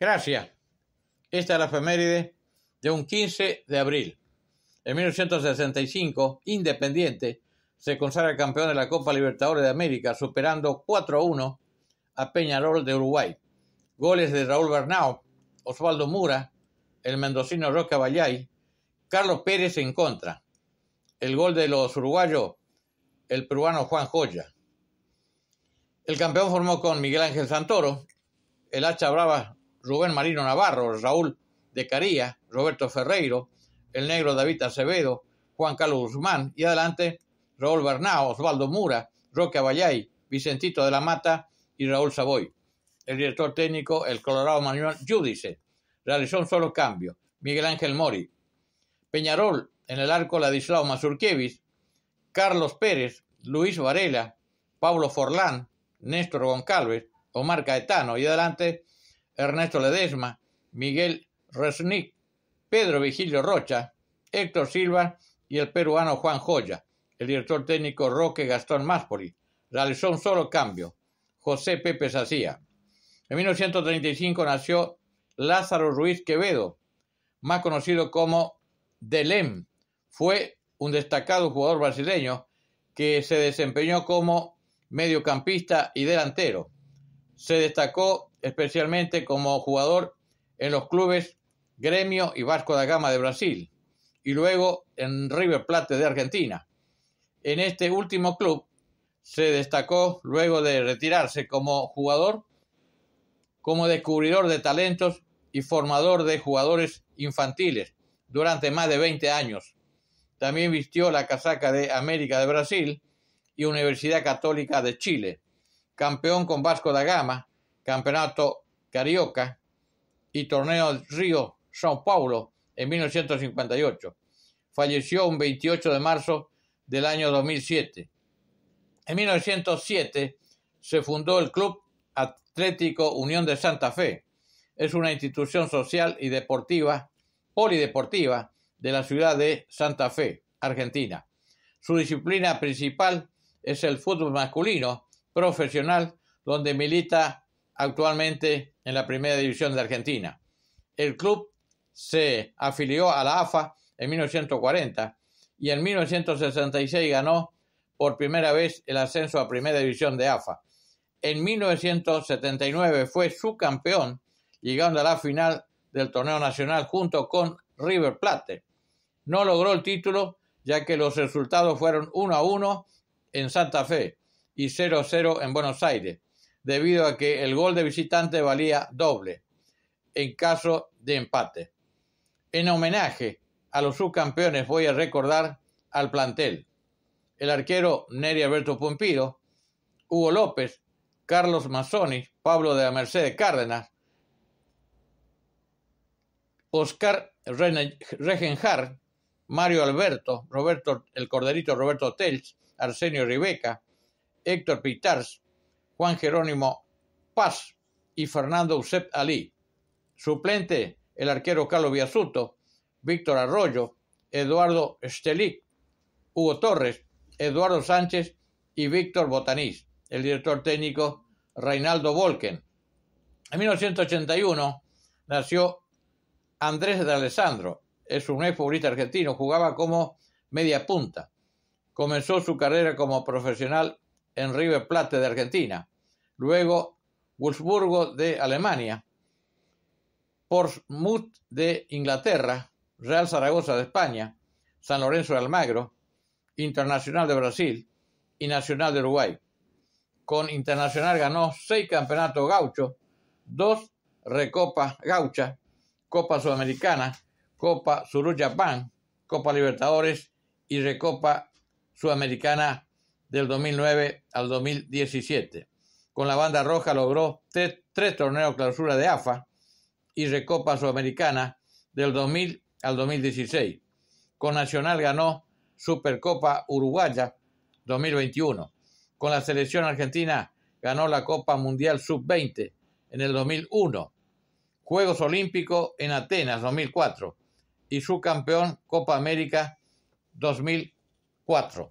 Gracias. Esta es la efeméride de un 15 de abril. En 1965, Independiente se consagra campeón de la Copa Libertadores de América, superando 4-1 a Peñarol de Uruguay. Goles de Raúl Bernau, Osvaldo Mura, el mendocino Roca Vallay, Carlos Pérez en contra. El gol de los uruguayos, el peruano Juan Joya. El campeón formó con Miguel Ángel Santoro, el hacha brava Rubén Marino Navarro, Raúl de Caría, Roberto Ferreiro, el negro David Acevedo, Juan Carlos Guzmán y adelante Raúl Bernao, Osvaldo Mura, Roque Abayay, Vicentito de la Mata y Raúl Savoy. El director técnico, el Colorado Manuel Judice, realizó un solo cambio, Miguel Ángel Mori. Peñarol, en el arco Ladislao Mazurkiewicz, Carlos Pérez, Luis Varela, Pablo Forlán, Néstor Goncalves, Omar Caetano y adelante Ernesto Ledesma, Miguel Resnick, Pedro Vigilio Rocha, Héctor Silva y el peruano Juan Joya, el director técnico Roque Gastón Máspoli. Realizó un solo cambio, José Pepe Sacía. En 1935 nació Lázaro Ruiz Quevedo, más conocido como Delem. Fue un destacado jugador brasileño que se desempeñó como mediocampista y delantero se destacó especialmente como jugador en los clubes Gremio y Vasco da Gama de Brasil y luego en River Plate de Argentina. En este último club se destacó luego de retirarse como jugador, como descubridor de talentos y formador de jugadores infantiles durante más de 20 años. También vistió la casaca de América de Brasil y Universidad Católica de Chile campeón con Vasco da Gama, campeonato carioca y torneo Río São Paulo en 1958. Falleció un 28 de marzo del año 2007. En 1907 se fundó el Club Atlético Unión de Santa Fe. Es una institución social y deportiva, polideportiva, de la ciudad de Santa Fe, Argentina. Su disciplina principal es el fútbol masculino profesional, donde milita actualmente en la Primera División de Argentina. El club se afilió a la AFA en 1940 y en 1966 ganó por primera vez el ascenso a Primera División de AFA. En 1979 fue subcampeón, llegando a la final del torneo nacional junto con River Plate. No logró el título, ya que los resultados fueron 1 a 1 en Santa Fe y 0-0 en Buenos Aires, debido a que el gol de visitante valía doble en caso de empate. En homenaje a los subcampeones voy a recordar al plantel. El arquero Neri Alberto Pompido, Hugo López, Carlos Mazzoni, Pablo de la Mercedes Cárdenas, Oscar Regenjar, Mario Alberto, Roberto el Corderito Roberto Telch, Arsenio Ribeca, Héctor Pitars, Juan Jerónimo Paz y Fernando Usep Ali. Suplente, el arquero Carlos Viasuto, Víctor Arroyo, Eduardo Stelic, Hugo Torres, Eduardo Sánchez y Víctor Botanís. El director técnico, Reinaldo Volken. En 1981 nació Andrés de Alessandro. Es un ex futbolista argentino. Jugaba como media punta. Comenzó su carrera como profesional en River Plate de Argentina, luego Wolfsburgo de Alemania, Portsmouth de Inglaterra, Real Zaragoza de España, San Lorenzo de Almagro, Internacional de Brasil y Nacional de Uruguay. Con Internacional ganó seis campeonatos gauchos, dos Recopa gaucha Copa Sudamericana, Copa japón, Copa Libertadores y Recopa Sudamericana del 2009 al 2017. Con la banda roja logró tres, torneos clausura de AFA y Recopa Sudamericana del 2000 al 2016. Con Nacional ganó Supercopa Uruguaya 2021. Con la selección argentina ganó la Copa Mundial Sub-20 en el 2001. Juegos Olímpicos en Atenas 2004 y subcampeón Copa América 2004.